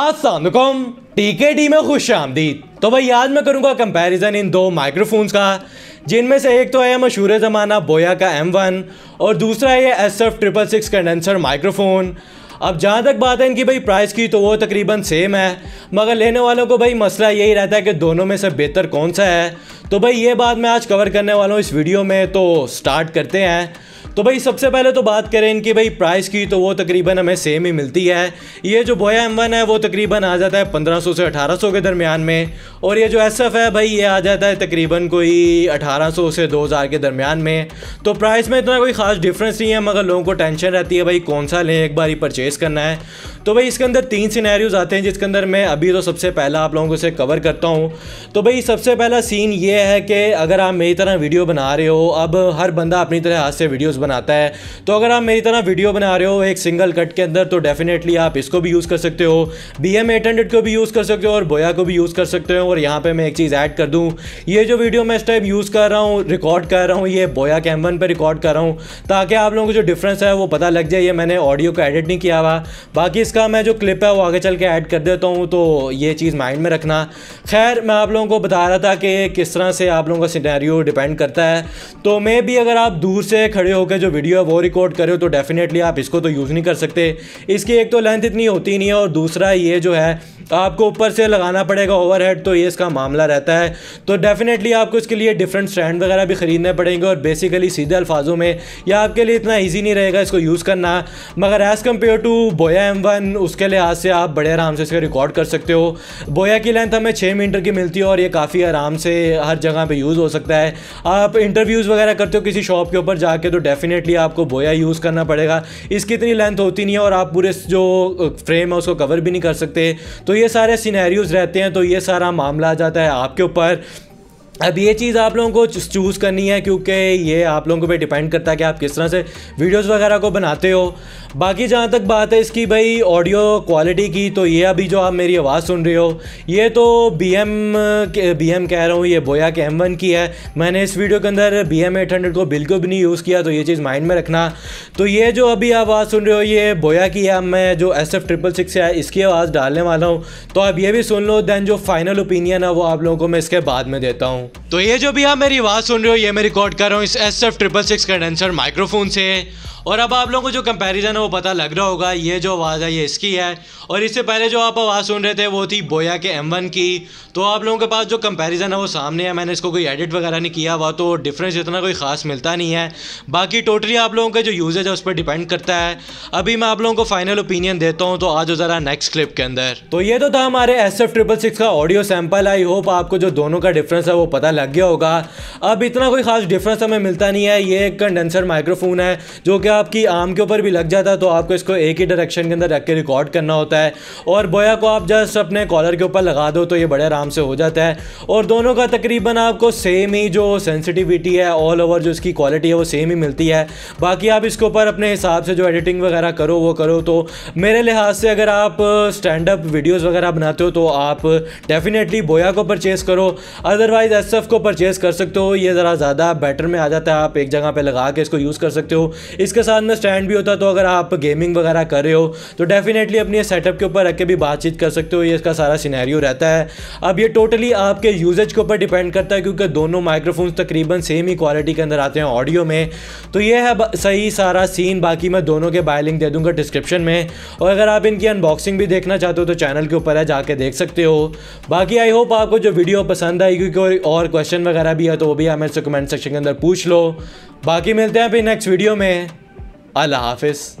असलकुम डी में खुश आमदीद तो भाई आज मैं करूंगा कंपैरिजन इन दो माइक्रोफोन्स का जिनमें से एक तो है मशहूर ज़माना बोया का M1 और दूसरा है S F triple six condenser microphone अब जहाँ तक बात है इनकी भाई प्राइस की तो वो तकरीबन सेम है मगर लेने वालों को भाई मसला यही रहता है कि दोनों में से बेहतर कौन सा है तो भाई ये बात मैं आज कवर करने वाला हूँ इस वीडियो में तो स्टार्ट करते हैं तो भाई सबसे पहले तो बात करें इनकी भाई प्राइस की तो वो तकरीबन हमें सेम ही मिलती है ये जो बोया एम है वो तकरीबन आ जाता है 1500 से 1800 के दरमियान में और ये जो एस है भाई ये आ जाता है तकरीबन कोई 1800 से 2000 के दरमियान में तो प्राइस में इतना कोई ख़ास डिफरेंस नहीं है मगर लोगों को टेंशन रहती है भाई कौन सा लें एक बार ही परचेज़ करना है तो भाई इसके अंदर तीन सीनारीज़ आते हैं जिसके अंदर मैं अभी तो सबसे पहला आप लोगों को इसे कवर करता हूँ तो भाई सबसे पहला सीन ये है कि अगर आप मेरी तरह वीडियो बना रहे हो अब हर बंदा अपनी तरह हाथ से वीडियोज़ बना बनाता है तो अगर आप मेरी तरह वीडियो बना रहे हो एक सिंगल कट के अंदर तो डेफिनेटली आप इसको भी यूज़ कर सकते हो बी एम को भी यूज़ कर सकते हो और बोया को भी यूज़ कर सकते हो और यहाँ पर मैं एक चीज़ ऐड कर दूँ ये जो वीडियो मैं इस टाइम यूज़ कर रहा हूँ रिकॉर्ड कर रहा हूँ ये बोया कैम वन पर रिकॉर्ड कर रहा हूँ ताकि आप लोगों को जो डिफरेंस है वो पता लग जाए ये मैंने ऑडियो को एडिट नहीं किया हुआ बाकी इसका मैं जो क्लिप है वो आगे चल के ऐड कर देता हूँ तो ये चीज़ माइंड में रखना खैर मैं आप लोगों को बता रहा था कि किस तरह से आप लोगों का सिनेरियो डिपेंड करता है तो मे भी अगर आप दूर से खड़े होकर के जो वीडियो है वो रिकॉर्ड करे हो तो डेफिनेटली आप इसको तो यूज़ नहीं कर सकते इसकी एक तो लेंथ इतनी होती नहीं है और दूसरा ये जो है आपको ऊपर से लगाना पड़ेगा ओवरहेड तो ये इसका मामला रहता है तो डेफिनेटली आपको इसके लिए डिफरेंट स्टैंड वगैरह भी ख़रीदने पड़ेंगे और बेसिकली सीधे अल्फाजों में यह आपके लिए इतना ईजी नहीं रहेगा इसको यूज़ करना मगर as compare to Boya M one उसके लिहाज से आप बड़े आराम से इसका रिकॉर्ड कर सकते हो बोया की लेंथ हमें छः मीटर की मिलती है और ये काफ़ी आराम से हर जगह पर यूज़ हो सकता है आप इंटरव्यूज़ वगैरह करते हो किसी शॉप के ऊपर जाके तो डेफिनेट डेफिनेटली आपको बोया यूज़ करना पड़ेगा इसकी इतनी लेंथ होती नहीं है और आप पूरे जो फ्रेम है उसको कवर भी नहीं कर सकते तो ये सारे सीनैरियोज रहते हैं तो ये सारा मामला आ जाता है आपके ऊपर अब ये चीज़ आप लोगों को चूज़ करनी है क्योंकि ये आप लोगों पे डिपेंड करता है कि आप किस तरह से वीडियोस वगैरह को बनाते हो बाकी जहाँ तक बात है इसकी भाई ऑडियो क्वालिटी की तो ये अभी जो आप मेरी आवाज़ सुन रहे हो ये तो बी एम बी एम कह रहा हूँ ये बोया के एम वन की है मैंने इस वीडियो के अंदर बी एम एट हंड्रेड को बिल्कुल भी नहीं यूज़ किया तो ये चीज़ माइंड में रखना तो ये जो अभी आवाज़ सुन रहे हो ये बोया की है मैं जो एस एफ ट्रिपल सिक्स है इसकी आवाज़ डालने वाला हूँ तो आप ये भी सुन लो दैन जो फाइनल ओपिनियन है वो आप लोगों को मैं इसके बाद में देता हूँ तो ये जो भी आप मेरी आवाज़ सुन रहे हो ये मैं रिकॉर्ड कर रहा हूँ इस S F triple six condenser microphone से और अब आप लोगों को जो कंपेरिजन वो पता लग रहा होगा ये जो आवाज़ है ये इसकी है और इससे पहले जो आप आवाज़ सुन रहे थे वो थी बोया के एम वन की तो आप लोगों के पास जो कंपैरिजन है वो सामने है मैंने इसको कोई एडिट वगैरह नहीं किया हुआ तो डिफरेंस इतना कोई ख़ास मिलता नहीं है बाकी टोटली आप लोगों का जो यूजेज है उस पर डिपेंड करता है अभी मैं आप लोगों को फाइनल ओपिनियन देता हूँ तो आज ज़रा नेक्स्ट क्लिप के अंदर तो ये तो था हमारे एस एफ ट्रिपल सिक्स का ऑडियो सैम्पल आई होप आपको जो दोनों का डिफरेंस है वो पता लग गया होगा अब इतना कोई खास डिफरेंस हमें मिलता नहीं है ये एक कंडेंसर माइक्रोफोन है जो कि आपकी आम के ऊपर भी लग जाता है जाता है तो आपको इसको एक ही डायरेक्शन के अंदर रख के रिकॉर्ड करना होता है और बोया को आप जस्ट अपने कॉलर के ऊपर लगा दो तो ये बड़े आराम से हो जाता है और दोनों का तकरीबन आपको सेम ही जो सेंसिटिविटी है ऑल ओवर जो इसकी क्वालिटी है वो सेम ही मिलती है बाकी आप इसके ऊपर अपने हिसाब से जो एडिटिंग वगैरह करो वो करो तो मेरे लिहाज से अगर आप स्टैंड अप वीडियोज़ वगैरह बनाते हो तो आप डेफिनेटली बोया को परचेज़ करो अदरवाइज़ एस को परचेज़ कर सकते हो ये ज़रा ज़्यादा बेटर में आ जाता है आप एक जगह पर लगा के इसको यूज़ कर सकते हो इसके साथ में स्टैंड भी होता तो अगर आप आप गेमिंग वगैरह कर रहे हो तो डेफिनेटली अपनी सेटअप के ऊपर रख के भी बातचीत कर सकते हो ये इसका सारा सिनेरियो रहता है अब ये टोटली आपके यूजेज के ऊपर डिपेंड करता है क्योंकि दोनों माइक्रोफोन्स तकरीबन सेम ही क्वालिटी के अंदर आते हैं ऑडियो में तो ये है सही सारा सीन बाकी मैं दोनों के बाय लिंक दे दूंगा डिस्क्रिप्शन में और अगर आप इनकी अनबॉक्सिंग भी देखना चाहते हो तो चैनल के ऊपर है जाके देख सकते हो बाकी आई होप आपको जो वीडियो पसंद आई क्योंकि और क्वेश्चन वगैरह भी है तो वो भी हमें कमेंट सेक्शन के अंदर पूछ लो बाकी मिलते हैं फिर नेक्स्ट वीडियो में अल्लाह हाफिज़